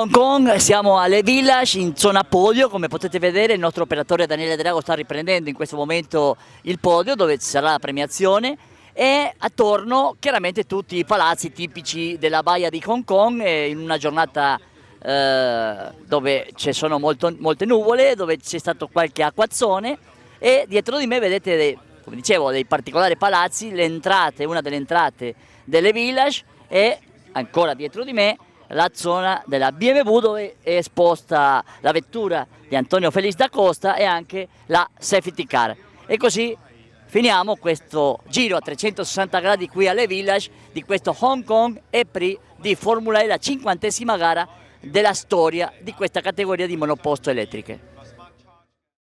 Hong Kong, siamo alle Village in zona podio, come potete vedere il nostro operatore Daniele Drago sta riprendendo in questo momento il podio dove ci sarà la premiazione e attorno chiaramente tutti i palazzi tipici della baia di Hong Kong in una giornata eh, dove ci sono molto, molte nuvole, dove c'è stato qualche acquazzone e dietro di me vedete dei, come dicevo dei particolari palazzi, le entrate, una delle entrate delle Village e ancora dietro di me la zona della BMW dove è esposta la vettura di Antonio Felice da Costa e anche la safety car. E così finiamo questo giro a 360 gradi qui alle Village di questo Hong Kong e Prix di Formula E, la cinquantesima gara della storia di questa categoria di monoposto elettriche.